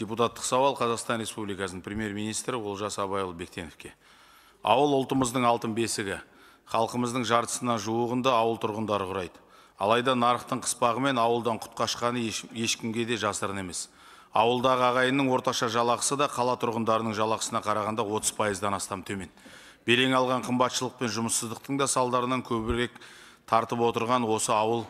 депутаттық сауал қазақстан республикасының премьер министрі олжас абайұлы бектеновке ауыл ұлтымыздың алтын бесігі халқымыздың жартысына жуығында ауыл тұрғындары құрайды алайда нарықтың қыспағымен ауылдан құт қашқаны ешкімге де жасырын емес ауылдағы ағайынның орташа жалақысы да қала тұрғындарының жалақысына қарағанда 30 пайыздан астам төмен белең алған қымбатшылық пен жұмыссыздықтың да салдарынан көбірек тартып отырған осы ауыл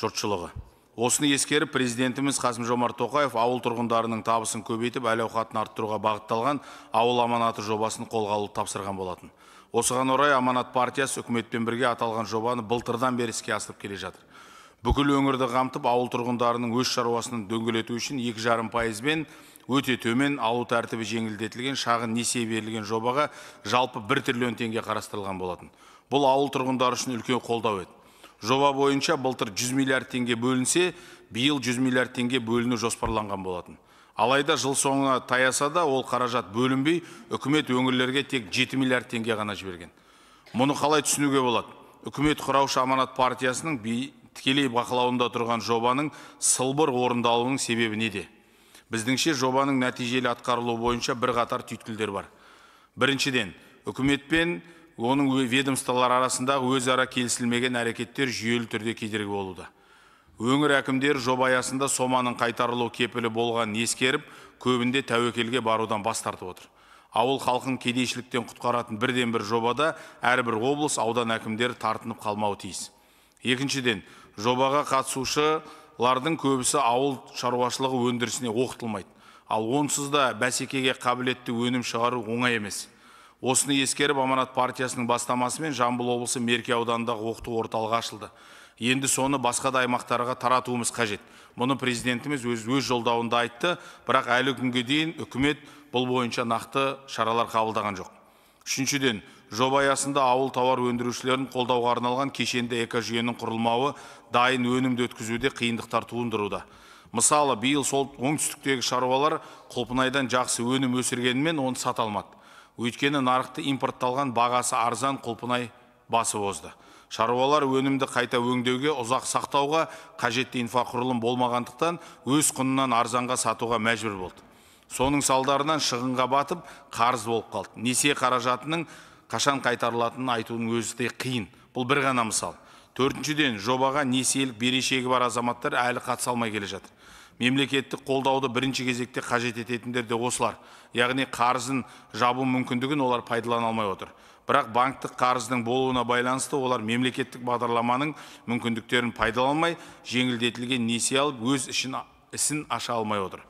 жұртшылығы осыны ескеріп президентіміз қасым жомарт тоқаев ауыл тұрғындарының табысын көбейтіп әл ауқатын арттыруға бағытталған ауыл аманаты жобасын қолға тапсырған болатын осыған орай аманат партиясы үкіметпен бірге аталған жобаны былтырдан бері іске асырып келе жатыр бүкіл өңірді қамтып ауыл тұрғындарының өз шаруасын дөңгелету үшін 2,5 жарым пайызбен өте төмен алу тәртібі жеңілдетілген шағын несие берілген жобаға жалпы бір триллион теңге қарастырылған болатын бұл ауыл тұрғындары үшін үлкен қолдау еді жоба бойынша былтыр 100 миллиард теңге бөлінсе биыл 100 миллиард теңге бөліну жоспарланған болатын алайда жыл соңына таяса да ол қаражат бөлінбей үкімет өңірлерге тек 7 миллиард теңге ғана жіберген мұны қалай түсінуге болады үкімет құраушы аманат партиясының би, тікелей бақылауында тұрған жобаның сылбыр орындалуының себебі неде біздіңше жобаның нәтижелі атқарылуы бойынша бірқатар түйткілдер бар біріншіден үкіметпен оның ведомстволар арасында өзара келісілмеген әрекеттер жүйелі түрде кедергі болуда өңір әкімдері жоба аясында соманың қайтарылу кепілі болғанын ескеріп көбінде тәуекелге барудан бас тартып отыр ауыл халқын кедейшіліктен құтқаратын бірден бір жобада әрбір облыс аудан әкімдері тартынып қалмауы тиіс екіншіден жобаға қатысушылардың көбісі ауыл шаруашылығы өндірісіне оқытылмайды ал онсыз да бәсекеге қабілетті өнім шығару оңай емес осыны ескеріп аманат партиясының бастамасымен жамбыл облысы мерке ауданындағы оқыту орталығы ашылды енді соны басқа да аймақтарға таратуымыз қажет мұны президентіміз өз, өз жолдауында айтты бірақ әлі күнге дейін үкімет бұл бойынша нақты шаралар қабылдаған жоқ үшіншіден жоба аясында ауыл тауар өндірушілерін қолдауға арналған кешенді экожүйенің құрылмауы дайын өнімді өткізуде қиындықтар туындыруда мысалы биыл сол оңтүстіктегі шаруалар құлпынайдан жақсы өнім өсіргенімен оны сата алмады өйткені нарықты импортталған бағасы арзан құлпынай басып озды шаруалар өнімді қайта өңдеуге ұзақ сақтауға қажетті инфрақұрылым болмағандықтан өз құнынан арзанға сатуға мәжбүр болды соның салдарынан шығынға батып қарыз болып қалды несие қаражатының қашан қайтарылатынын айтудың өзі де қиын бұл бір ғана мысал төртіншіден жобаға несиелік берешегі бар азаматтар әлі қатыса алмай келе жатыр мемлекеттік қолдауды бірінші кезекте қажет ететіндер де осылар яғни қарызын жабу мүмкіндігін олар пайдалана алмай отыр бірақ банктік қарыздың болуына байланысты олар мемлекеттік бағдарламаның мүмкіндіктерін пайдаланмай жеңілдетілген несие алып өз ішін, ісін аша алмай отыр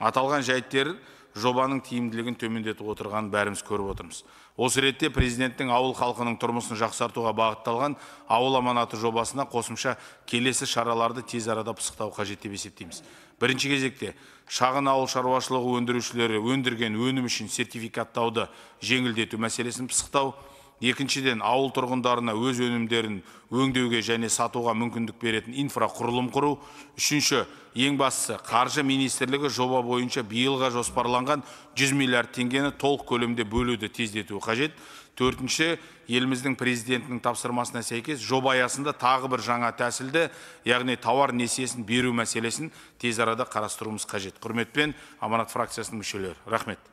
аталған жайттер жобаның тиімділігін төмендетіп отырғанын бәріміз көріп отырмыз осы ретте президенттің ауыл халқының тұрмысын жақсартуға бағытталған ауыл аманаты жобасына қосымша келесі шараларды тез арада пысықтау қажет деп есептейміз бірінші кезекте шағын ауыл шаруашылығы өндірушілері өндірген өнім үшін сертификаттауды жеңілдету мәселесін пысықтау екіншіден ауыл тұрғындарына өз өнімдерін өңдеуге және сатуға мүмкіндік беретін инфрақұрылым құру үшінші ең бастысы қаржы министрлігі жоба бойынша биылға жоспарланған 100 миллиард теңгені толық көлемде бөлуді тездету қажет төртінші еліміздің президентінің тапсырмасына сәйкес жоба аясында тағы бір жаңа тәсілді яғни тауар несиесін беру мәселесін тез арада қарастыруымыз қажет құрметпен аманат фракциясының мүшелері рахмет